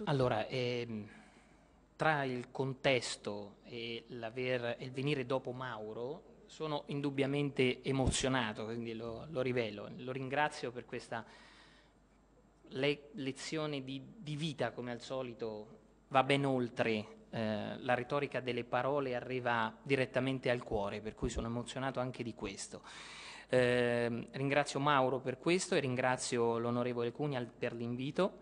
tutto? Allora, ehm, tra il contesto e, e il venire dopo Mauro, sono indubbiamente emozionato, quindi lo, lo rivelo. Lo ringrazio per questa le lezione di, di, vita, come al solito, va ben oltre. Eh, la retorica delle parole arriva direttamente al cuore, per cui sono emozionato anche di questo. Eh, ringrazio Mauro per questo e ringrazio l'onorevole Cugna per l'invito.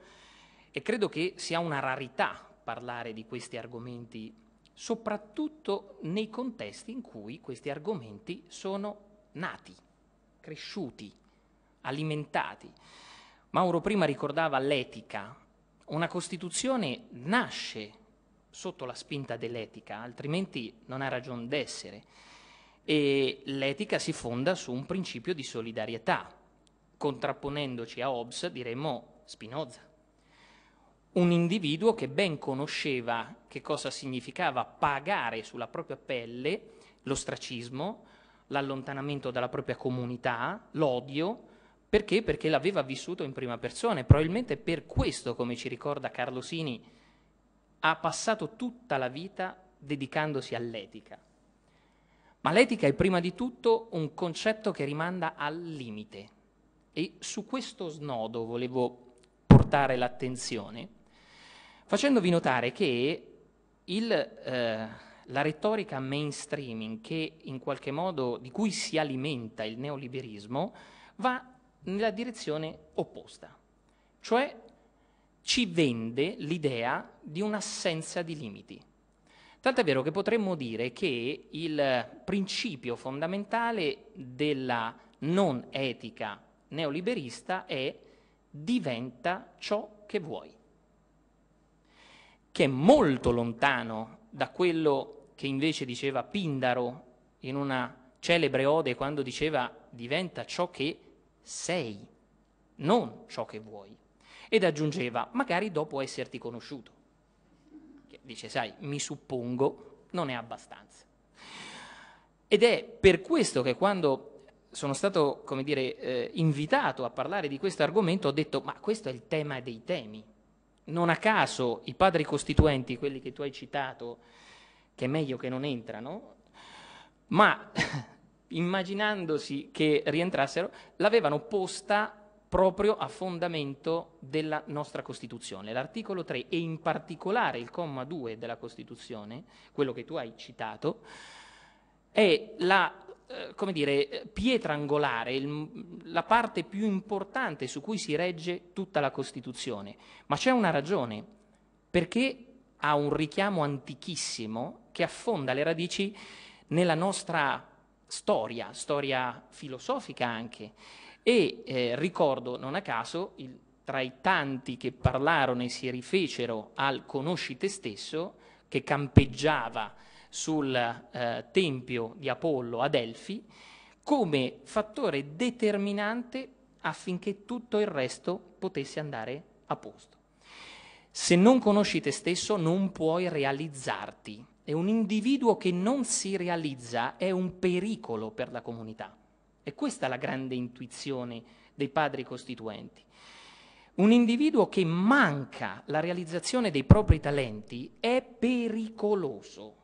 E credo che sia una rarità parlare di questi argomenti, soprattutto nei contesti in cui questi argomenti sono nati, cresciuti, alimentati. Mauro prima ricordava l'etica. Una Costituzione nasce sotto la spinta dell'etica, altrimenti non ha ragione d'essere. E l'etica si fonda su un principio di solidarietà. Contrapponendoci a Hobbes, diremmo Spinoza un individuo che ben conosceva che cosa significava pagare sulla propria pelle l'ostracismo, l'allontanamento dalla propria comunità, l'odio, perché? Perché l'aveva vissuto in prima persona e probabilmente per questo, come ci ricorda Carlosini, ha passato tutta la vita dedicandosi all'etica. Ma l'etica è prima di tutto un concetto che rimanda al limite e su questo snodo volevo portare l'attenzione facendovi notare che il, eh, la retorica mainstreaming che in qualche modo, di cui si alimenta il neoliberismo va nella direzione opposta, cioè ci vende l'idea di un'assenza di limiti. Tant'è vero che potremmo dire che il principio fondamentale della non etica neoliberista è diventa ciò che vuoi che è molto lontano da quello che invece diceva Pindaro in una celebre ode quando diceva diventa ciò che sei, non ciò che vuoi. Ed aggiungeva, magari dopo esserti conosciuto. Dice, sai, mi suppongo, non è abbastanza. Ed è per questo che quando sono stato, come dire, eh, invitato a parlare di questo argomento, ho detto, ma questo è il tema dei temi non a caso i padri costituenti, quelli che tu hai citato, che è meglio che non entrano, ma immaginandosi che rientrassero, l'avevano posta proprio a fondamento della nostra Costituzione. L'articolo 3 e in particolare il comma 2 della Costituzione, quello che tu hai citato, è la eh, come dire, pietra angolare, il, la parte più importante su cui si regge tutta la Costituzione. Ma c'è una ragione, perché ha un richiamo antichissimo che affonda le radici nella nostra storia, storia filosofica anche. E eh, ricordo, non a caso, il, tra i tanti che parlarono e si rifecero al conosci te stesso, che campeggiava sul eh, tempio di Apollo a Delfi come fattore determinante affinché tutto il resto potesse andare a posto. Se non conosci te stesso non puoi realizzarti e un individuo che non si realizza è un pericolo per la comunità. E questa è la grande intuizione dei padri costituenti. Un individuo che manca la realizzazione dei propri talenti è pericoloso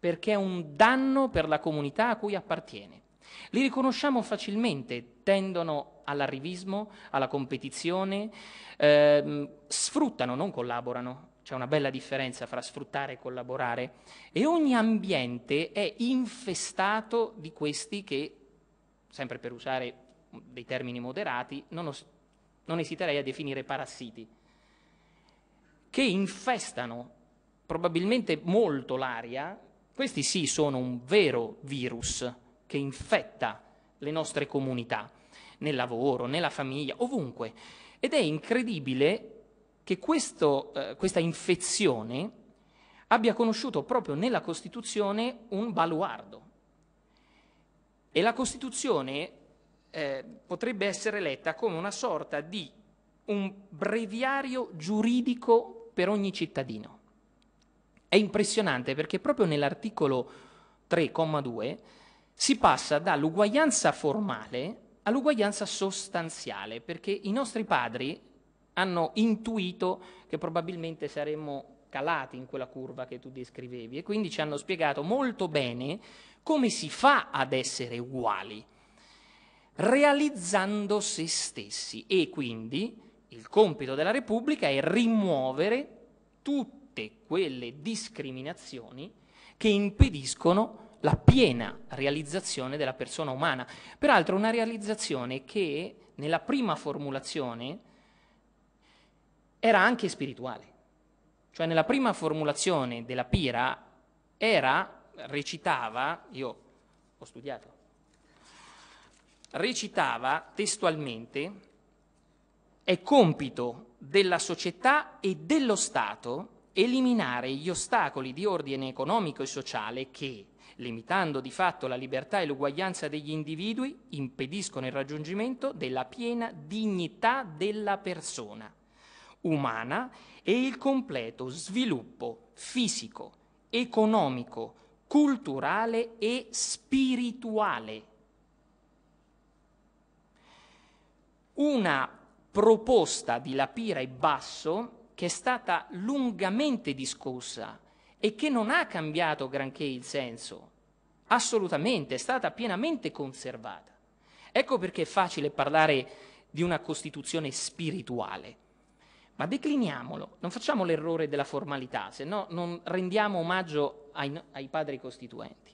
perché è un danno per la comunità a cui appartiene. Li riconosciamo facilmente, tendono all'arrivismo, alla competizione, ehm, sfruttano, non collaborano. C'è una bella differenza fra sfruttare e collaborare. E ogni ambiente è infestato di questi che, sempre per usare dei termini moderati, non, os- non esiterei a definire parassiti, che infestano probabilmente molto l'aria, questi sì sono un vero virus che infetta le nostre comunità, nel lavoro, nella famiglia, ovunque. Ed è incredibile che questo, eh, questa infezione abbia conosciuto proprio nella Costituzione un baluardo. E la Costituzione eh, potrebbe essere letta come una sorta di un breviario giuridico per ogni cittadino. È impressionante perché proprio nell'articolo 3,2 si passa dall'uguaglianza formale all'uguaglianza sostanziale, perché i nostri padri hanno intuito che probabilmente saremmo calati in quella curva che tu descrivevi e quindi ci hanno spiegato molto bene come si fa ad essere uguali, realizzando se stessi e quindi il compito della Repubblica è rimuovere tutti tutte quelle discriminazioni che impediscono la piena realizzazione della persona umana. Peraltro una realizzazione che nella prima formulazione era anche spirituale. Cioè nella prima formulazione della Pira era, recitava, io ho studiato, recitava testualmente è compito della società e dello Stato eliminare gli ostacoli di ordine economico e sociale che, limitando di fatto la libertà e l'uguaglianza degli individui, impediscono il raggiungimento della piena dignità della persona umana e il completo sviluppo fisico, economico, culturale e spirituale. Una proposta di Lapira e Basso che è stata lungamente discussa e che non ha cambiato granché il senso, assolutamente, è stata pienamente conservata. Ecco perché è facile parlare di una Costituzione spirituale. Ma decliniamolo, non facciamo l'errore della formalità, se no non rendiamo omaggio ai, ai padri costituenti.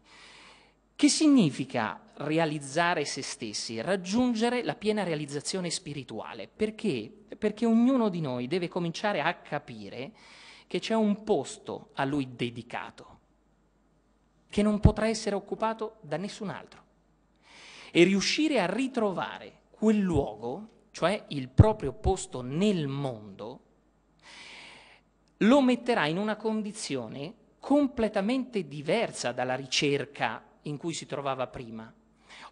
Che significa realizzare se stessi, raggiungere la piena realizzazione spirituale? Perché? Perché ognuno di noi deve cominciare a capire che c'è un posto a lui dedicato, che non potrà essere occupato da nessun altro. E riuscire a ritrovare quel luogo, cioè il proprio posto nel mondo, lo metterà in una condizione completamente diversa dalla ricerca in cui si trovava prima,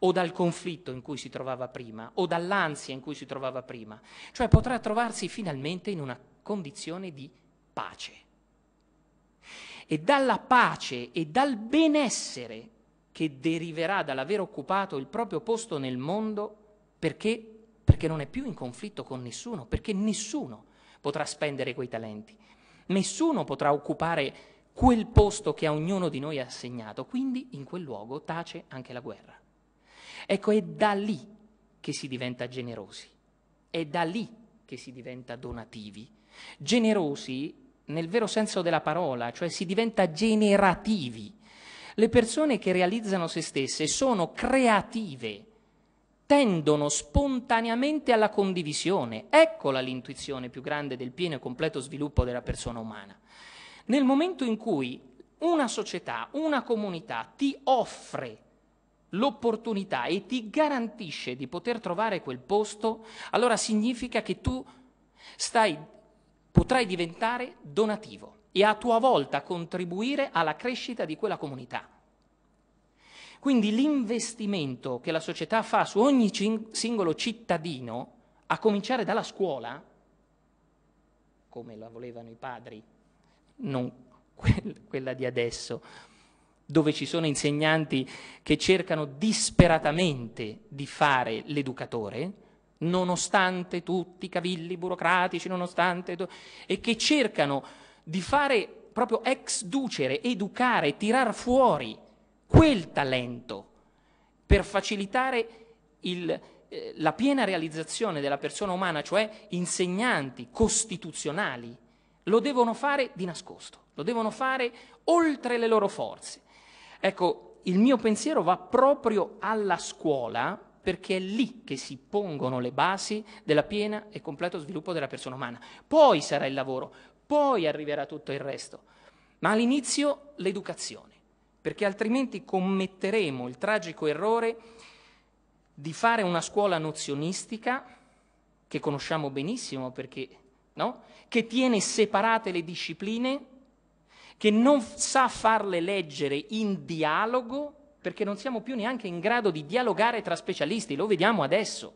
o dal conflitto in cui si trovava prima, o dall'ansia in cui si trovava prima. Cioè potrà trovarsi finalmente in una condizione di pace. E dalla pace e dal benessere che deriverà dall'aver occupato il proprio posto nel mondo, perché? Perché non è più in conflitto con nessuno, perché nessuno potrà spendere quei talenti, nessuno potrà occupare quel posto che a ognuno di noi è assegnato, quindi in quel luogo tace anche la guerra. Ecco, è da lì che si diventa generosi, è da lì che si diventa donativi. Generosi nel vero senso della parola, cioè si diventa generativi. Le persone che realizzano se stesse sono creative, tendono spontaneamente alla condivisione. Eccola l'intuizione più grande del pieno e completo sviluppo della persona umana. Nel momento in cui una società, una comunità ti offre l'opportunità e ti garantisce di poter trovare quel posto, allora significa che tu stai, potrai diventare donativo e a tua volta contribuire alla crescita di quella comunità. Quindi l'investimento che la società fa su ogni cin- singolo cittadino, a cominciare dalla scuola, come la volevano i padri non quella di adesso, dove ci sono insegnanti che cercano disperatamente di fare l'educatore, nonostante tutti i cavilli burocratici, nonostante... e che cercano di fare proprio exducere, educare, tirar fuori quel talento per facilitare il, eh, la piena realizzazione della persona umana, cioè insegnanti costituzionali lo devono fare di nascosto, lo devono fare oltre le loro forze. Ecco, il mio pensiero va proprio alla scuola perché è lì che si pongono le basi della piena e completo sviluppo della persona umana. Poi sarà il lavoro, poi arriverà tutto il resto, ma all'inizio l'educazione, perché altrimenti commetteremo il tragico errore di fare una scuola nozionistica che conosciamo benissimo perché no? che tiene separate le discipline, che non sa farle leggere in dialogo, perché non siamo più neanche in grado di dialogare tra specialisti, lo vediamo adesso.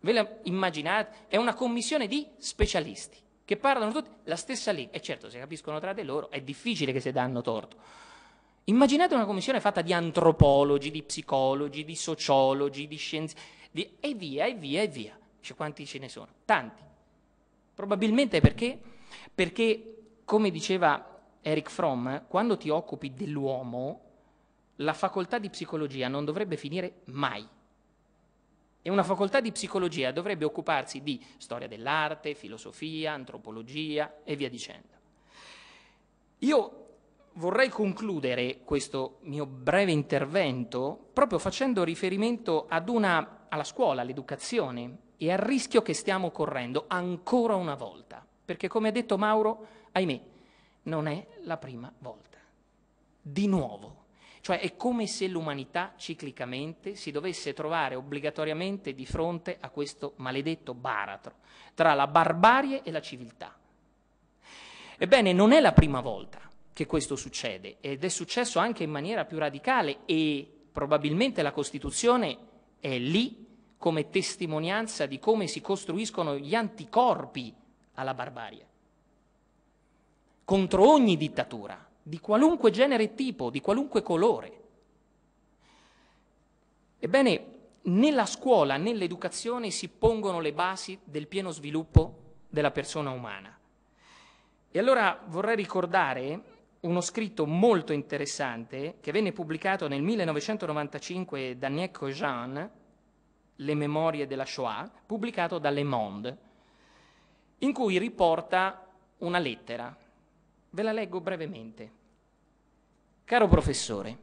Ve la immaginate? È una commissione di specialisti che parlano tutti la stessa lingua. E certo, se capiscono tra di loro è difficile che si danno torto. Immaginate una commissione fatta di antropologi, di psicologi, di sociologi, di scienziati, e via, e via, e via. Cioè, quanti ce ne sono? Tanti. Probabilmente perché? Perché, come diceva Eric Fromm, quando ti occupi dell'uomo, la facoltà di psicologia non dovrebbe finire mai. E una facoltà di psicologia dovrebbe occuparsi di storia dell'arte, filosofia, antropologia e via dicendo. Io vorrei concludere questo mio breve intervento proprio facendo riferimento una, alla scuola, all'educazione, e al rischio che stiamo correndo ancora una volta, perché come ha detto Mauro, ahimè, non è la prima volta. Di nuovo. Cioè è come se l'umanità ciclicamente si dovesse trovare obbligatoriamente di fronte a questo maledetto baratro tra la barbarie e la civiltà. Ebbene, non è la prima volta che questo succede ed è successo anche in maniera più radicale e probabilmente la Costituzione è lì come testimonianza di come si costruiscono gli anticorpi alla barbarie. Contro ogni dittatura, di qualunque genere e tipo, di qualunque colore. Ebbene, nella scuola, nell'educazione si pongono le basi del pieno sviluppo della persona umana. E allora vorrei ricordare uno scritto molto interessante che venne pubblicato nel 1995 da Nieko Jean, le memorie della Shoah, pubblicato da Le Monde, in cui riporta una lettera. Ve la leggo brevemente. Caro professore,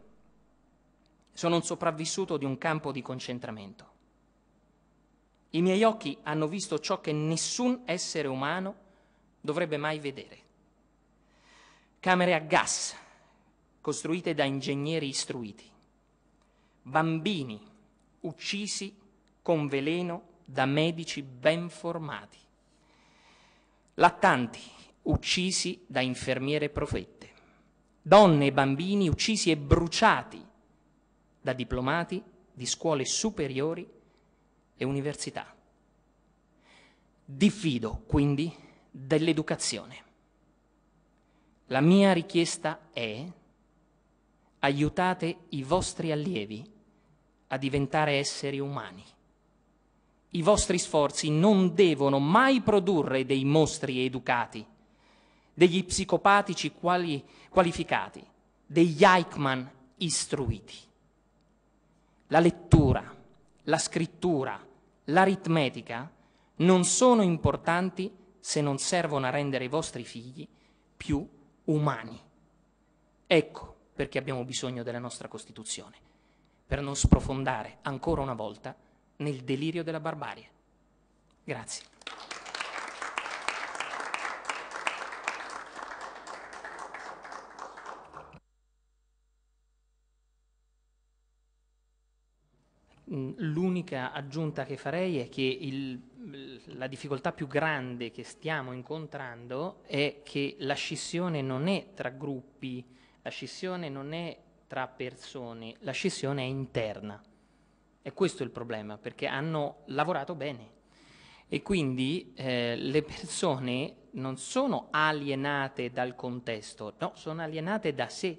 sono un sopravvissuto di un campo di concentramento. I miei occhi hanno visto ciò che nessun essere umano dovrebbe mai vedere. Camere a gas, costruite da ingegneri istruiti. Bambini uccisi con veleno da medici ben formati. Lattanti uccisi da infermiere profette. Donne e bambini uccisi e bruciati da diplomati di scuole superiori e università. Diffido quindi dell'educazione. La mia richiesta è aiutate i vostri allievi a diventare esseri umani. I vostri sforzi non devono mai produrre dei mostri educati, degli psicopatici quali, qualificati, degli Eichmann istruiti. La lettura, la scrittura, l'aritmetica non sono importanti se non servono a rendere i vostri figli più umani. Ecco perché abbiamo bisogno della nostra Costituzione, per non sprofondare ancora una volta nel delirio della barbarie. Grazie. Mm, l'unica aggiunta che farei è che il, la difficoltà più grande che stiamo incontrando è che la scissione non è tra gruppi, la scissione non è tra persone, la scissione è interna. E questo è il problema, perché hanno lavorato bene. E quindi eh, le persone non sono alienate dal contesto, no, sono alienate da sé.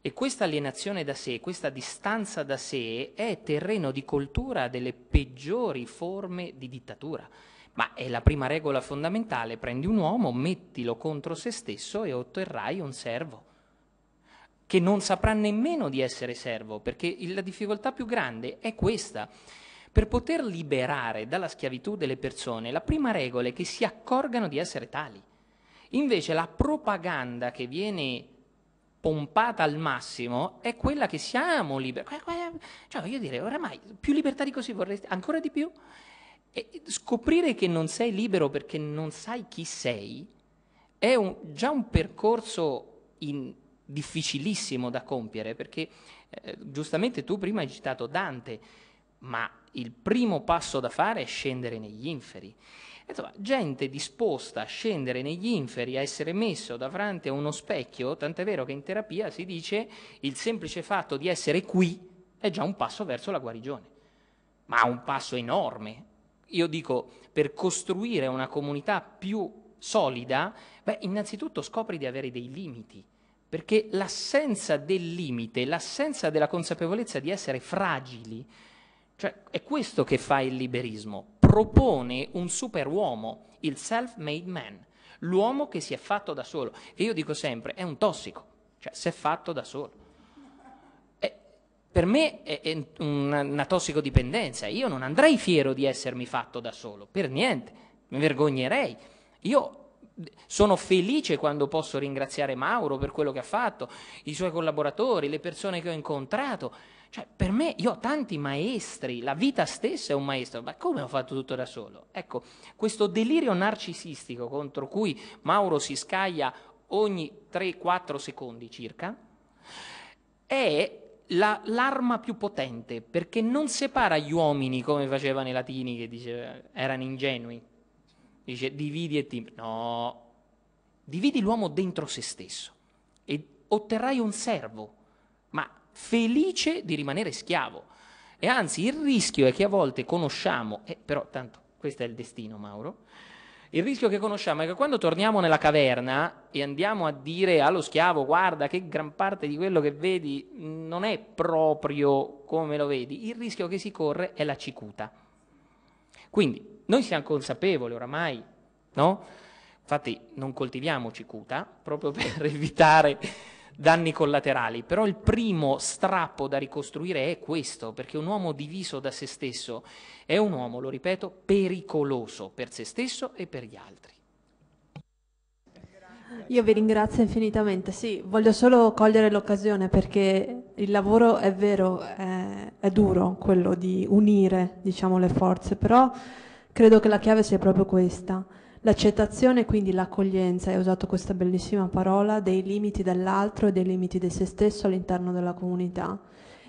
E questa alienazione da sé, questa distanza da sé è terreno di coltura delle peggiori forme di dittatura. Ma è la prima regola fondamentale, prendi un uomo, mettilo contro se stesso e otterrai un servo che non saprà nemmeno di essere servo, perché la difficoltà più grande è questa. Per poter liberare dalla schiavitù delle persone, la prima regola è che si accorgano di essere tali. Invece la propaganda che viene pompata al massimo è quella che siamo liberi. Eh, eh, cioè, voglio dire, oramai più libertà di così vorresti, ancora di più. E scoprire che non sei libero perché non sai chi sei è un, già un percorso in, difficilissimo da compiere, perché eh, giustamente tu prima hai citato Dante, ma il primo passo da fare è scendere negli inferi. Insomma, gente disposta a scendere negli inferi, a essere messo davanti a uno specchio, tant'è vero che in terapia si dice il semplice fatto di essere qui è già un passo verso la guarigione, ma un passo enorme. Io dico, per costruire una comunità più solida, beh, innanzitutto scopri di avere dei limiti perché l'assenza del limite, l'assenza della consapevolezza di essere fragili, cioè è questo che fa il liberismo, propone un superuomo, il self-made man, l'uomo che si è fatto da solo, che io dico sempre è un tossico, cioè si è fatto da solo. E eh, per me è, è una, una tossicodipendenza, io non andrei fiero di essermi fatto da solo, per niente, mi vergognerei. Io sono felice quando posso ringraziare Mauro per quello che ha fatto, i suoi collaboratori, le persone che ho incontrato. Cioè, per me, io ho tanti maestri, la vita stessa è un maestro, ma come ho fatto tutto da solo? Ecco, questo delirio narcisistico contro cui Mauro si scaglia ogni 3-4 secondi circa, è la, l'arma più potente, perché non separa gli uomini come facevano i latini che diceva, erano ingenui, Dice dividi e ti... No, dividi l'uomo dentro se stesso e otterrai un servo, ma felice di rimanere schiavo. E anzi, il rischio è che a volte conosciamo, eh, però tanto questo è il destino, Mauro, il rischio che conosciamo è che quando torniamo nella caverna e andiamo a dire allo schiavo guarda che gran parte di quello che vedi non è proprio come lo vedi, il rischio che si corre è la cicuta. Quindi noi siamo consapevoli oramai, no? Infatti non coltiviamo cicuta proprio per evitare danni collaterali, però il primo strappo da ricostruire è questo, perché un uomo diviso da se stesso è un uomo, lo ripeto, pericoloso per se stesso e per gli altri. Io vi ringrazio infinitamente, sì, voglio solo cogliere l'occasione perché il lavoro è vero, è, è duro quello di unire diciamo, le forze, però Credo che la chiave sia proprio questa, l'accettazione, quindi l'accoglienza, hai usato questa bellissima parola, dei limiti dell'altro e dei limiti di se stesso all'interno della comunità.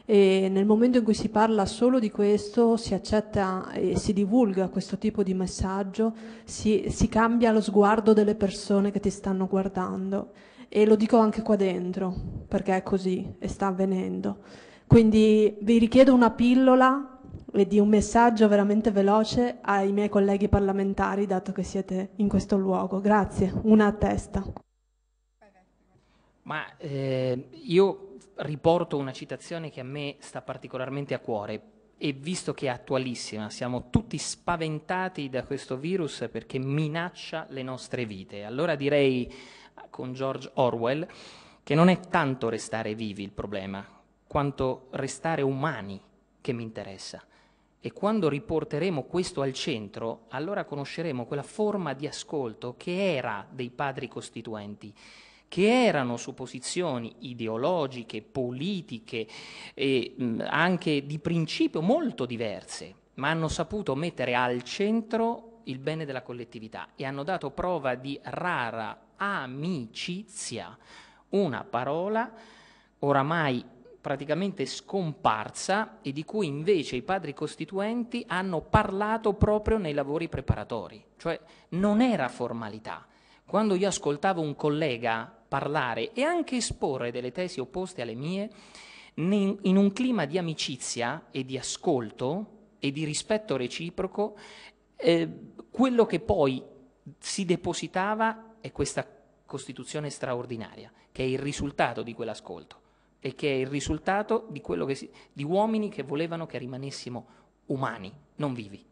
E nel momento in cui si parla solo di questo, si accetta e si divulga questo tipo di messaggio, si, si cambia lo sguardo delle persone che ti stanno guardando. E lo dico anche qua dentro, perché è così e sta avvenendo. Quindi vi richiedo una pillola e di un messaggio veramente veloce ai miei colleghi parlamentari, dato che siete in questo luogo. Grazie, una a testa. Ma eh, io riporto una citazione che a me sta particolarmente a cuore e visto che è attualissima, siamo tutti spaventati da questo virus perché minaccia le nostre vite. Allora direi con George Orwell che non è tanto restare vivi il problema, quanto restare umani che mi interessa. E quando riporteremo questo al centro, allora conosceremo quella forma di ascolto che era dei padri costituenti, che erano su posizioni ideologiche, politiche e mh, anche di principio molto diverse, ma hanno saputo mettere al centro il bene della collettività e hanno dato prova di rara amicizia, una parola oramai praticamente scomparsa e di cui invece i padri costituenti hanno parlato proprio nei lavori preparatori, cioè non era formalità. Quando io ascoltavo un collega parlare e anche esporre delle tesi opposte alle mie, in un clima di amicizia e di ascolto e di rispetto reciproco, eh, quello che poi si depositava è questa Costituzione straordinaria, che è il risultato di quell'ascolto e che è il risultato di, che si, di uomini che volevano che rimanessimo umani, non vivi.